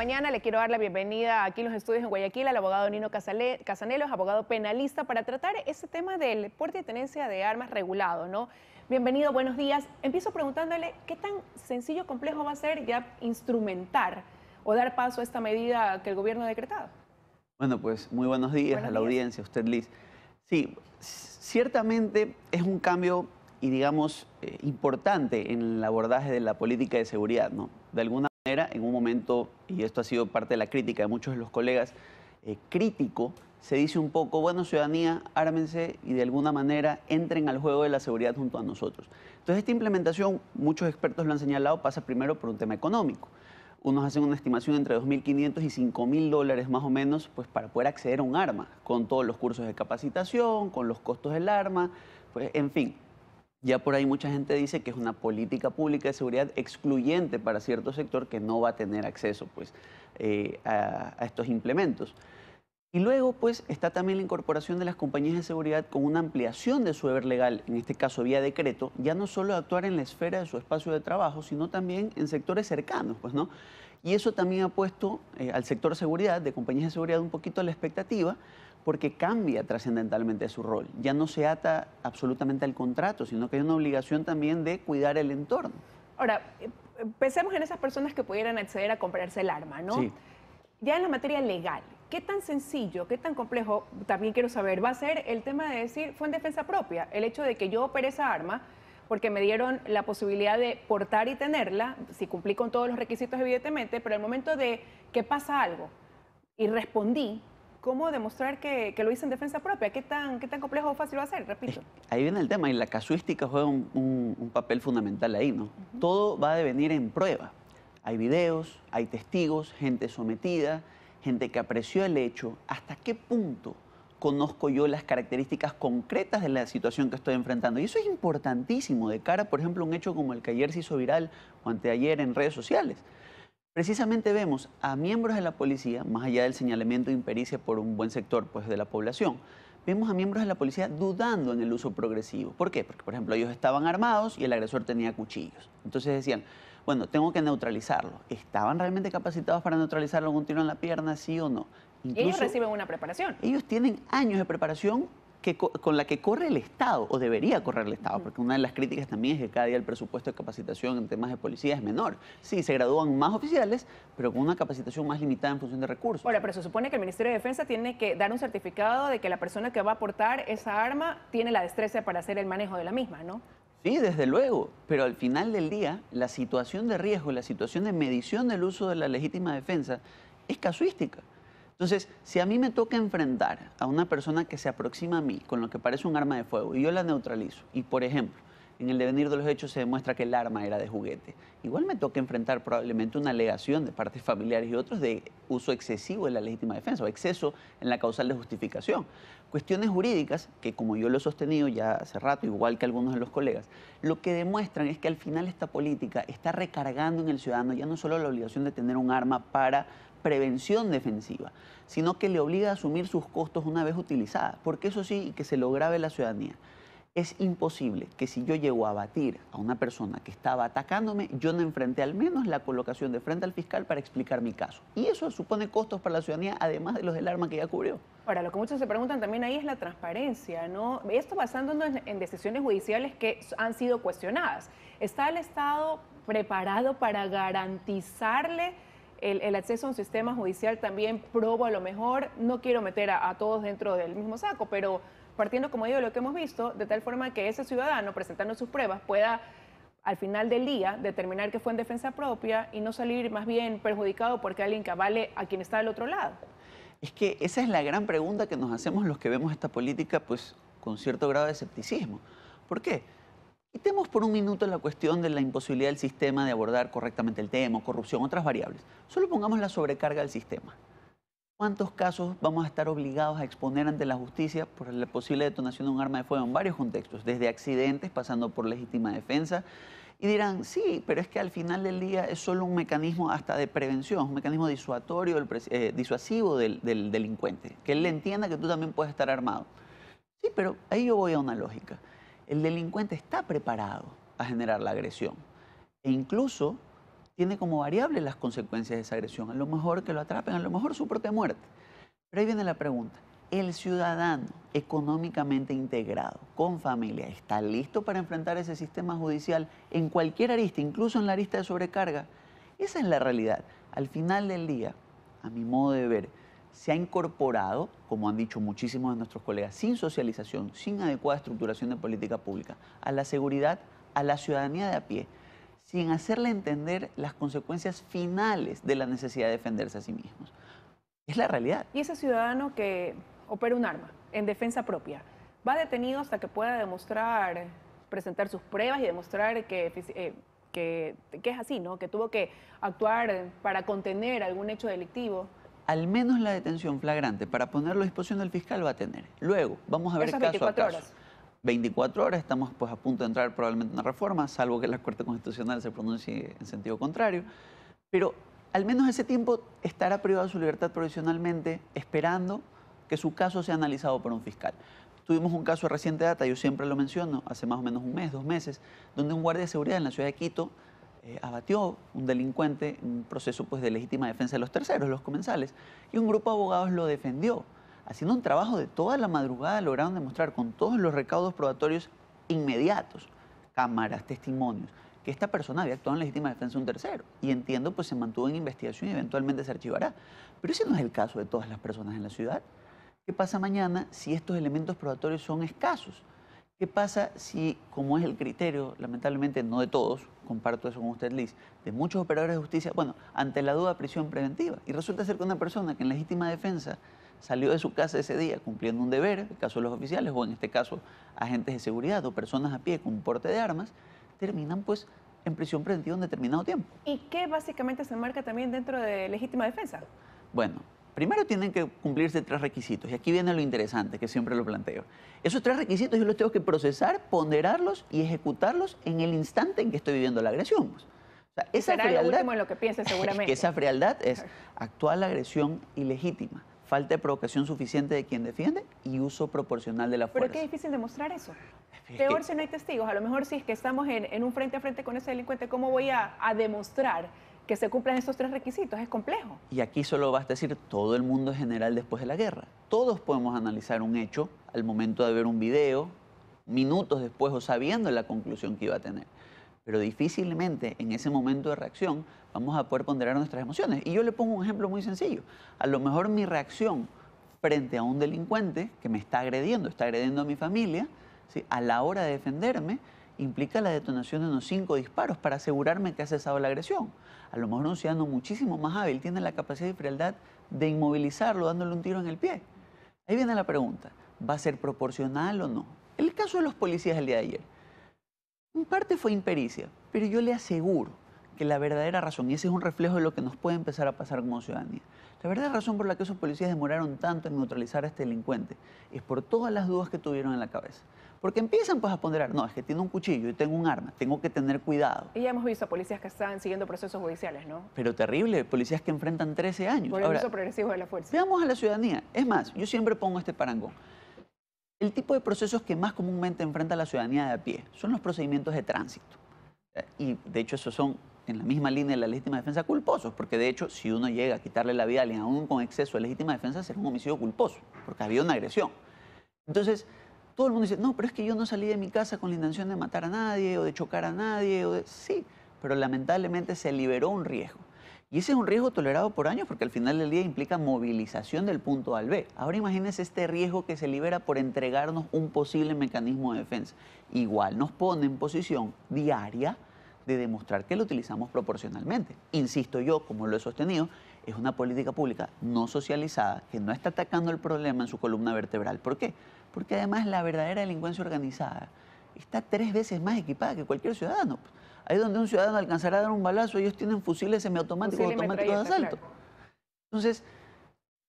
mañana. Le quiero dar la bienvenida aquí en los estudios en Guayaquil al abogado Nino Casale, Casanelos, abogado penalista, para tratar ese tema del porte y tenencia de armas regulado, ¿no? Bienvenido, buenos días. Empiezo preguntándole qué tan sencillo, complejo va a ser ya instrumentar o dar paso a esta medida que el gobierno ha decretado. Bueno, pues muy buenos días a la audiencia, usted Liz. Sí, ciertamente es un cambio y digamos eh, importante en el abordaje de la política de seguridad, ¿no? De alguna en un momento, y esto ha sido parte de la crítica de muchos de los colegas, eh, crítico, se dice un poco, bueno, ciudadanía, ármense y de alguna manera entren al juego de la seguridad junto a nosotros. Entonces, esta implementación, muchos expertos lo han señalado, pasa primero por un tema económico. Unos hacen una estimación entre 2.500 y 5.000 dólares más o menos pues, para poder acceder a un arma, con todos los cursos de capacitación, con los costos del arma, pues, en fin, ya por ahí mucha gente dice que es una política pública de seguridad excluyente para cierto sector que no va a tener acceso pues, eh, a, estos implementos. Y luego pues, está también la incorporación de las compañías de seguridad con una ampliación de su deber legal, en este caso vía decreto, ya no solo actuar en la esfera de su espacio de trabajo, sino también en sectores cercanos. Pues, y eso también ha puesto eh, al sector seguridad, de compañías de seguridad, un poquito a la expectativa porque cambia trascendentalmente su rol. Ya no se ata absolutamente al contrato, sino que hay una obligación también de cuidar el entorno. Ahora, eh, pensemos en esas personas que pudieran acceder a comprarse el arma, ¿no? Sí. Ya en la materia legal, ¿qué tan sencillo, qué tan complejo, también quiero saber, va a ser el tema de decir, fue en defensa propia, el hecho de que yo operé esa arma porque me dieron la posibilidad de portar y tenerla, si cumplí con todos los requisitos evidentemente, pero al momento de que pasa algo y respondí, cómo demostrar que, lo hice en defensa propia? ¿Qué tan, qué tan complejo o fácil va a ser? Repito. Ahí viene el tema y la casuística juega un, papel fundamental ahí, ¿no? Todo va a devenir en prueba. Hay videos, hay testigos, gente sometida, gente que apreció el hecho. ¿Hasta qué punto conozco yo las características concretas de la situación que estoy enfrentando? Y eso es importantísimo de cara, por ejemplo, a un hecho como el que ayer se hizo viral o anteayer en redes sociales. Precisamente vemos a miembros de la policía, más allá del señalamiento de impericia por un buen sector pues, de la población, vemos a miembros de la policía dudando en el uso progresivo. ¿Por qué? Porque, por ejemplo, ellos estaban armados y el agresor tenía cuchillos. Entonces decían, bueno, tengo que neutralizarlo. ¿Estaban realmente capacitados para neutralizarlo con un tiro en la pierna, sí o no? ellos reciben una preparación. Ellos tienen años de preparación con la que corre el Estado, o debería correr el Estado, porque una de las críticas también es que cada día el presupuesto de capacitación en temas de policía es menor. Sí, se gradúan más oficiales, pero con una capacitación más limitada en función de recursos. Ahora, pero se supone que el Ministerio de Defensa tiene que dar un certificado de que la persona que va a portar esa arma tiene la destreza para hacer el manejo de la misma, ¿no? Sí, desde luego, pero al final del día, la situación de riesgo, la situación de medición del uso de la legítima defensa es casuística. Entonces, si a mí me toca enfrentar a una persona que se aproxima a mí con lo que parece un arma de fuego y yo la neutralizo, y por ejemplo, en el devenir de los hechos se demuestra que el arma era de juguete, igual me toca enfrentar probablemente una alegación de partes familiares y otros de uso excesivo de la legítima defensa o exceso en la causal de justificación. Cuestiones jurídicas que, como yo lo he sostenido ya hace rato, igual que algunos de los colegas, lo que demuestran es que al final esta política está recargando en el ciudadano ya no solo la obligación de tener un arma para prevención defensiva, sino que le obliga a asumir sus costos una vez utilizada, porque eso sí, y que se lo grabe la ciudadanía. Es imposible que si yo llego a batir a una persona que estaba atacándome, yo no enfrente al menos la colocación de frente al fiscal para explicar mi caso. Y eso supone costos para la ciudadanía, además de los del arma que ya cubrió. Ahora, lo que muchos se preguntan también ahí es la transparencia, ¿no? Esto basándonos en decisiones judiciales que han sido cuestionadas. ¿Está el Estado preparado para garantizarle el, acceso a un sistema judicial también probo a lo mejor, no quiero meter a, todos dentro del mismo saco, pero partiendo, como digo, de lo que hemos visto, de tal forma que ese ciudadano presentando sus pruebas pueda al final del día determinar que fue en defensa propia y no salir más bien perjudicado porque alguien que avale a quien está del otro lado. Es que esa es la gran pregunta que nos hacemos los que vemos esta política pues con cierto grado de escepticismo. ¿Por qué? Quitemos por un minuto la cuestión de la imposibilidad del sistema de abordar correctamente el tema, corrupción, otras variables. Solo pongamos la sobrecarga del sistema. ¿Cuántos casos vamos a estar obligados a exponer ante la justicia por la posible detonación de un arma de fuego en varios contextos, desde accidentes pasando por legítima defensa? Y dirán, sí, pero es que al final del día es solo un mecanismo hasta de prevención, un mecanismo disuatorio, eh, disuasivo del, del delincuente, que él entienda que tú también puedes estar armado. Sí, pero ahí yo voy a una lógica el delincuente está preparado a generar la agresión e incluso tiene como variable las consecuencias de esa agresión. A lo mejor que lo atrapen, a lo mejor su propia muerte. Pero ahí viene la pregunta. ¿El ciudadano económicamente integrado, con familia, está listo para enfrentar ese sistema judicial en cualquier arista, incluso en la arista de sobrecarga? Esa es la realidad. Al final del día, a mi modo de ver, se ha incorporado, como han dicho muchísimos de nuestros colegas, sin socialización, sin adecuada estructuración de política pública, a la seguridad, a la ciudadanía de a pie, sin hacerle entender las consecuencias finales de la necesidad de defenderse a sí mismos. Es la realidad. Y ese ciudadano que opera un arma en defensa propia, va detenido hasta que pueda demostrar, presentar sus pruebas y demostrar que, eh, que es así, ¿no? Que tuvo que actuar para contener algún hecho delictivo al menos la detención flagrante para ponerlo a disposición del fiscal va a tener. Luego, vamos a ver caso a caso. Horas. 24 horas, estamos pues a punto de entrar probablemente una reforma, salvo que la Corte Constitucional se pronuncie en sentido contrario, pero al menos ese tiempo estará privado de su libertad provisionalmente esperando que su caso sea analizado por un fiscal. Tuvimos un caso reciente data, yo siempre lo menciono, hace más o menos un mes, dos meses, donde un guardia de seguridad en la ciudad de Quito eh, abatió un delincuente en un proceso pues, de legítima defensa de los terceros, los comensales, y un grupo de abogados lo defendió. Haciendo un trabajo de toda la madrugada lograron demostrar con todos los recaudos probatorios inmediatos, cámaras, testimonios, que esta persona había actuado en legítima defensa de un tercero. Y entiendo, pues se mantuvo en investigación y eventualmente se archivará. Pero ese no es el caso de todas las personas en la ciudad. ¿Qué pasa mañana si estos elementos probatorios son escasos? ¿Qué pasa si, como es el criterio, lamentablemente no de todos, comparto eso con usted, Liz, de muchos operadores de justicia, bueno, ante la duda, prisión preventiva? Y resulta ser que una persona que en legítima defensa salió de su casa ese día cumpliendo un deber, en el caso de los oficiales, o en este caso, agentes de seguridad o personas a pie con porte de armas, terminan pues en prisión preventiva un determinado tiempo. ¿Y qué básicamente se marca también dentro de legítima defensa? Bueno, Primero tienen que cumplirse tres requisitos, y aquí viene lo interesante que siempre lo planteo. Esos tres requisitos yo los tengo que procesar, ponderarlos y ejecutarlos en el instante en que estoy viviendo la agresión. esa frialdad, lo que seguramente. esa frialdad es actual agresión ilegítima, falta de provocación suficiente de quien defiende y uso proporcional de la fuerza. Pero qué difícil demostrar eso. Peor si no hay testigos. A lo mejor si es que estamos en, un frente a frente con ese delincuente, ¿cómo voy a demostrar que se cumplan estos tres requisitos. Es complejo. Y aquí solo basta decir todo el mundo en general después de la guerra. Todos podemos analizar un hecho al momento de ver un video, minutos después o sabiendo la conclusión que iba a tener. Pero difícilmente en ese momento de reacción vamos a poder ponderar nuestras emociones. Y yo le pongo un ejemplo muy sencillo. A lo mejor mi reacción frente a un delincuente que me está agrediendo, está agrediendo a mi familia, a la hora de defenderme, implica la detonación de unos cinco disparos para asegurarme que ha cesado la agresión. A lo mejor un ciudadano muchísimo más hábil tiene la capacidad y frialdad de inmovilizarlo dándole un tiro en el pie. Ahí viene la pregunta, ¿va a ser proporcional o no? el caso de los policías el día de ayer, en parte fue impericia, pero yo le aseguro que la verdadera razón, y ese es un reflejo de lo que nos puede empezar a pasar como ciudadanía, la verdadera razón por la que esos policías demoraron tanto en neutralizar a este delincuente es por todas las dudas que tuvieron en la cabeza. Porque empiezan pues a ponderar, no, es que tiene un cuchillo y tengo un arma, tengo que tener cuidado. Y ya hemos visto policías que están siguiendo procesos judiciales, ¿no? Pero terrible, policías que enfrentan 13 años. Por el uso progresivo de la fuerza. Veamos a la ciudadanía. Es más, yo siempre pongo este parangón. El tipo de procesos que más comúnmente enfrenta la ciudadanía de a pie son los procedimientos de tránsito. Y de hecho esos son en la misma línea de la legítima defensa culposos, porque de hecho, si uno llega a quitarle la vida a alguien, con exceso de legítima defensa, será un homicidio culposo, porque había una agresión. Entonces, todo el mundo dice, no, pero es que yo no salí de mi casa con la intención de matar a nadie o de chocar a nadie. O Sí, pero lamentablemente se liberó un riesgo. Y ese es un riesgo tolerado por años porque al final del día implica movilización del punto al B. Ahora imagínense este riesgo que se libera por entregarnos un posible mecanismo de defensa. Igual nos pone en posición diaria de demostrar que lo utilizamos proporcionalmente. Insisto yo, como lo he sostenido, es una política pública no socializada que no está atacando el problema en su columna vertebral. ¿Por qué? Porque además la verdadera delincuencia organizada está tres veces más equipada que cualquier ciudadano. Ahí donde un ciudadano alcanzará a dar un balazo, ellos tienen fusiles semiautomáticos, o automáticos de asalto. Entonces,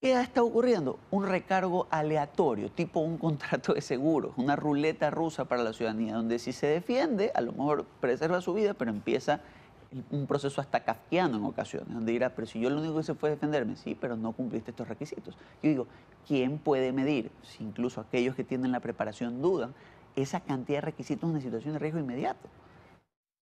¿Qué ha estado ocurriendo? Un recargo aleatorio, tipo un contrato de seguro, una ruleta rusa para la ciudadanía, donde si se defiende, a lo mejor preserva su vida, pero empieza un proceso hasta kafkiano en ocasiones, donde dirá, pero si yo lo único que hice fue defenderme, sí, pero no cumpliste estos requisitos. Yo digo, ¿quién puede medir? Si incluso aquellos que tienen la preparación dudan, esa cantidad de requisitos en una situación de riesgo inmediato.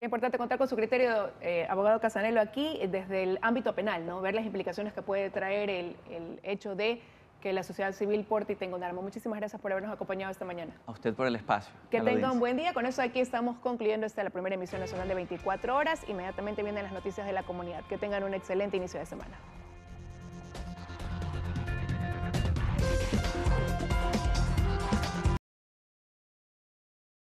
Es importante contar con su criterio, eh, abogado Casanelo, aquí eh, desde el ámbito penal, ¿no? Ver las implicaciones que puede traer el, el hecho de que la sociedad civil porte y tenga un arma. Muchísimas gracias por habernos acompañado esta mañana. A usted por el espacio. Que tenga un buen día. Con eso aquí estamos concluyendo esta la primera emisión nacional de 24 horas. Inmediatamente vienen las noticias de la comunidad. Que tengan un excelente inicio de semana.